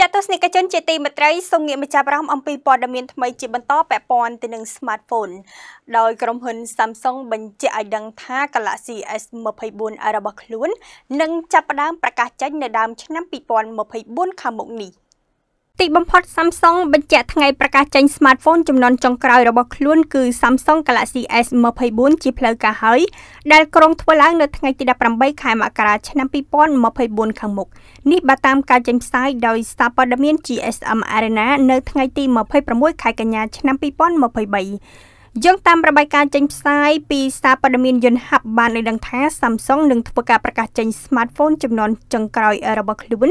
ចាត់ទស្សនិកជនជាទីមេត្រីសូមងាកមកចាប់អារម្មណ៍អំពីព័ត៌មានថ្មីជាបន្តពាក់ព័ន្ធទៅនឹង smartphone ដោយក្រុមហ៊ុន Samsung បញ្ជាក់ឲ្យដឹងថា Galaxy S24 របស់ខ្លួននឹងចាប់ផ្ដើមប្រកាសចេញនៅដើមឆ្នាំ2024ខាងមុខនេះ។ទីបំផុត Samsung បញ្ជាក់ថ្ងៃប្រកាសចេញ smartphone ចំនួនចុងក្រោយរបស់ខ្លួនគឺ Samsung Galaxy S24 ជាផ្លូវការហើយដែលក្រុងធ្វើឡើងនៅថ្ងៃទី18ខែមករាឆ្នាំ2024ខាងមុខនេះបើតាមការចេញផ្សាយដោយសារព័ត៌មាន GSM Arena នៅថ្ងៃទី26ខែកញ្ញាឆ្នាំ2023យោងតាមរបាយការណ៍ចេញផ្សាយពីសារព័ត៌មានយន្តហັບបានឲ្យដឹងថា Samsung នឹងធ្វើការប្រកាសចេញ smartphone ចំនួនចុងក្រោយរបស់ខ្លួន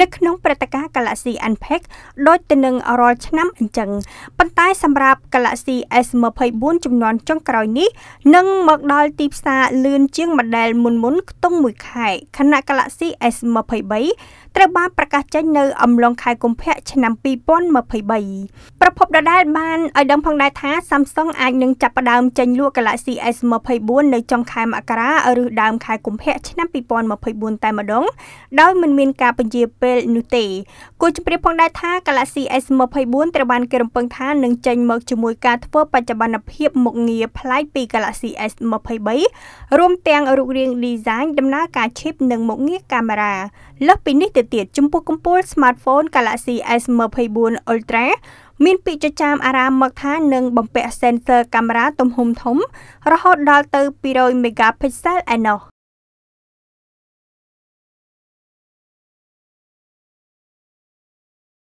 នៅក្នុងព្រឹត្តិការណ៍ Galaxy Unpack ដូចទៅនឹងរាល់ឆ្នាំអញ្ចឹងប៉ុន្តែសម្រាប់ Galaxy S24 ចំនួនចុងក្រោយនេះនឹងមកដល់ទីផ្សារលឿនជាង model មុនមុនខ្ទង់មួយខែខណៈ Galaxy S23 ត្រូវបានប្រកាសចេញនៅអំឡុងខែកុម្ភៈឆ្នាំ2023ប្រភពដដែលបានឲ្យដឹងផងដែរថា Samsung អាចនឹងចាប់ផ្ដើមចេញលក់ Galaxy S24 នៅចុងខែមករាឬដើមខែកុម្ភៈឆ្នាំ2024តែម្ដងដោយមិនមាន ការពន្យាពេលនោះទេគួរជំរាបផងដែរថា Galaxy S24 ត្រូវបានគេរំពឹងថានឹងចេញមកជាមួយការធ្វើបច្ចុប្បន្នភាព មុខងារប្លែកពី Galaxy S23 រួមទាំងរូបរាង design ដំណើរការ chip និងមុខងារកាមេរ៉ាលើសពីនេះទៅទៀតចំពោះកម្ពូល smartphone Galaxy S24 Ultra មានពាក្យចចាមអារ៉ាមកថានឹងបំពាក់ sensor កាមេរ៉ាទំហំធំរហូតដល់ទៅ200 megapixel ឯណោះ